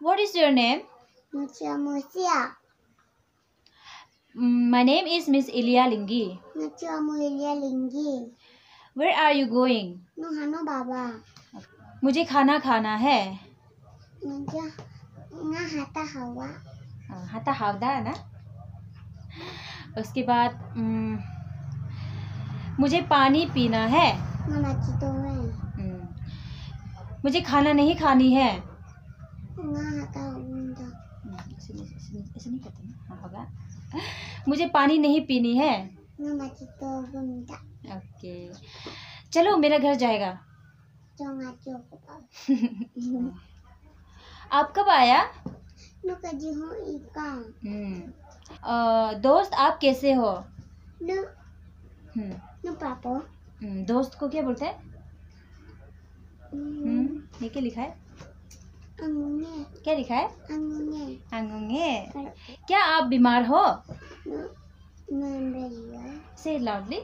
What is your name? Mr. Musia. My name is Miss Ilya Lingi. Mr. Ilya Lingi. Where are you going? Nuhano Baba. मुझे खाना खाना है मुझे ना हाथा हवा हाथा हावदा है ना उसके बाद मुझे पानी पीना है मुझे खाना नहीं खानी है मुझे पानी नहीं पीनी है ओके चलो मेरा घर जाएगा आप कब आया हम्म। दोस्त आप कैसे हो नु, नु हम्म, दोस्त को क्या बोलते हैं हम्म, क्या लिखा है क्या लिखा है अंगुंगे क्या आप बीमार हो से लाउडली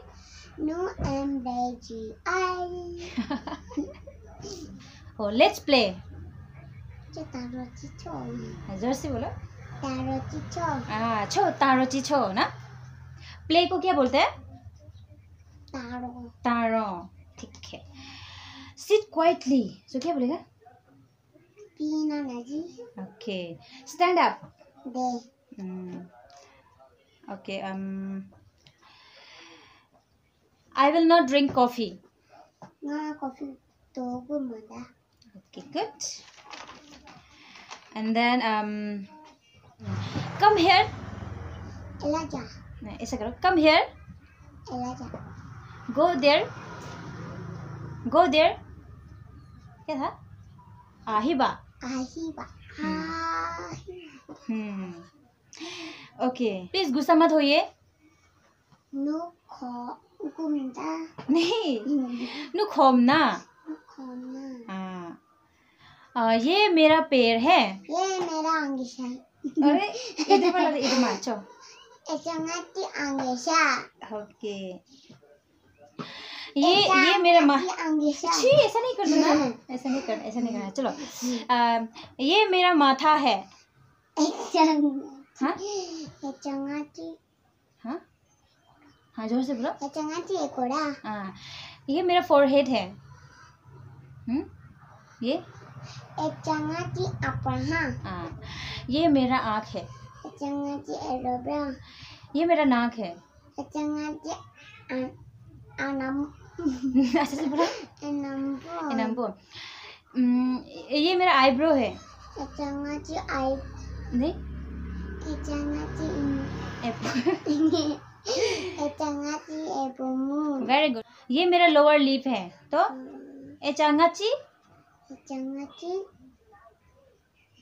नो एम बेजी आई हो लेट्स प्ले जोर से बोलो हाँ, तारो ची छो ना प्ले को क्या बोलते हैं तारो तारो ठीक है Sit quietly. So क्या बोलेगा? पीना Okay. Stand up. They. Hmm. Okay. Um. I will not drink coffee. No coffee. Okay. Good. And then um. Come here. Elijah. ऐसा करो. Come here. Elijah. Go there. Go there. क्या था आहिबा आहिबा हम्म, हम्म। Okay please गुस्सा मत होइए नहीं हम्म। नु खोमना हाँ ये मेरा पेड़ है ये मेरा अंगेश अरे इधर पर इधर मार चो ऐसा ना कि अंगेशा ओके ये ये मेरा माथा ऐसा नहीं करना ऐसा नहीं करना ऐसा नहीं करना चलो आ, ये मेरा माथा है हाँ? हाँ? हाँ, जोर से बोलो हाँ ये मेरा फोरहेड है हम्म? ये हुँ? ये हाँ ये मेरा आँख है चंगा की ये मेरा नाक है चंगा की अच्छा से बोला एनम्बो ये मेरा आईब्रो है चंगा आई नहीं चंगा चंगा एप्पल एप्पल वेरी गुड ये मेरा लोअर लिप है तो ए चंगा चंगा चांगाची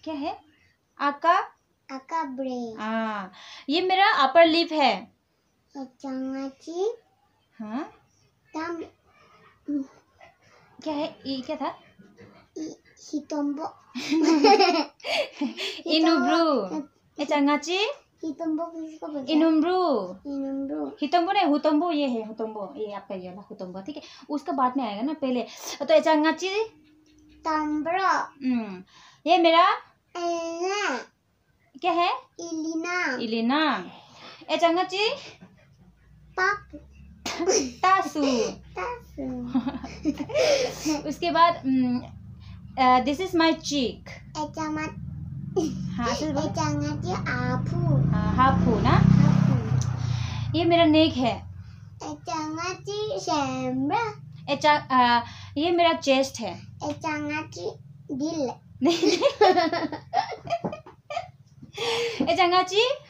क्या है आका आका ब्रे हाँ ये मेरा अपर लिप है चंगा चांगाची हाँ tam क्या है ये क्या था hitombo inubru ए चंगाची हितम्बो किसको बोलते हैं इनुब्रु इनुब्रु हितम्बो नहीं हुतम्बो ये है हुतम्बो ये आपका ये वाला हुतम्बो ठीक है उसका बाद में आएगा ना पहले तो ये एचांगाची तम्ब्रो ये मेरा एना क्या है इलिना इलिना एचांगाची पाप तासु उसके बाद दिस इज माय चीक हाफू ना ये मेरा नेक है ये मेरा चेस्ट है दिल नहीं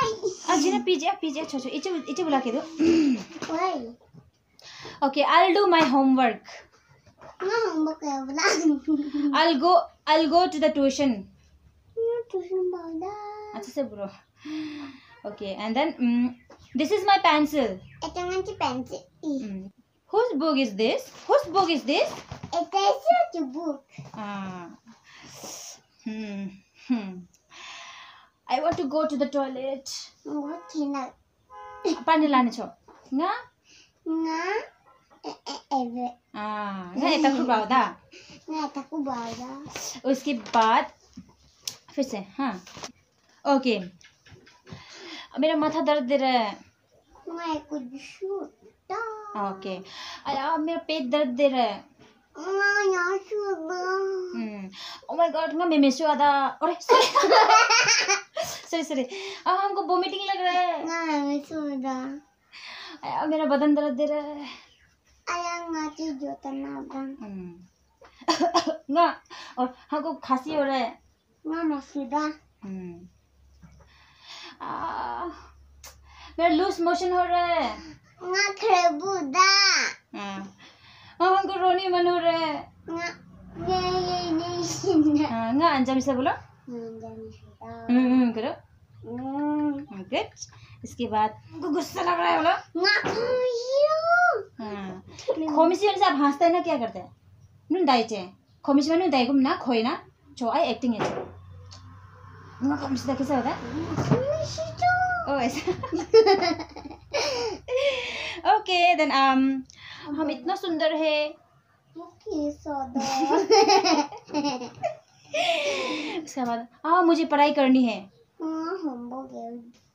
PJ, PJ, bula ke do. Why? Okay, I'll do my homework. No homework bula. I'll go. I'll go to the tuition. tuition Acha se bro. Okay, and then mm, this is my pencil. pencil. Mm. Whose book is this? Whose book is this? It is your book. Ah. Hmm. to go to the toilet. Okay, now. Pani lani chow. Nga? Nga. Eve. Ah, nga etaku bauda. Nga etaku bauda. उसके बाद फिर से हाँ okay मेरा माथा दर्द दे रहा है ओके अरे अब मेरा पेट दर्द दे रहा है ओ माय गॉड मैं मेमेशु आधा अरे सॉरी सॉरी अब हमको वोमिटिंग लग रहा है ना मैं सो रहा मेरा बदन दर्द दे रहा है आया जो तना तो हम्म। ना और हमको खांसी हो रहा है ना मैं मसूदा हम्म। मेरा लूज मोशन हो रहा है ना खरबूदा हाँ। हमको रोनी मन हो रहा है ना ये ये नहीं हाँ, ना अंजाम से बोलो हम्म, हम्म करो गुड हम्म। हाँ, इसके बाद गुस्सा लग रहा है बोलो हाँ वाले से आप हंसते हैं ना क्या करते हैं नुन दाई चे खोमिसी वाले नुन दाई को ना खोए ना चो आई एक्टिंग है ना खोमिसी दा कैसे होता है ओ ऐसा ओके देन um हम इतना सुंदर है ओके सादा बाद हाँ मुझे पढ़ाई करनी है हाँ,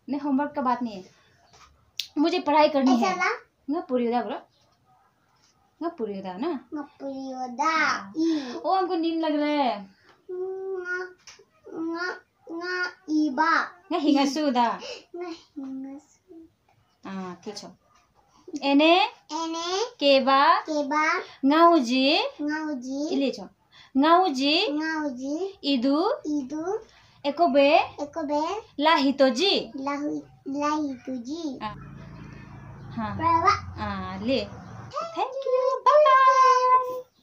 नहीं होमवर्क का बात नहीं है मुझे पढ़ाई करनी है ना पूरी उदा बोलो ना पूरी उदा ना पूरी उदा ओ हमको नींद लग रहा है ना ना इबा ना हिंगसु उदा ना ठीक है हाँ, एने एने केबा केबा nga우ji nga우ji ilé cho ngauji ngauji idu idu ekobe ekobe lahitoji lahitoji ah. हाँ हाँ ले थैंक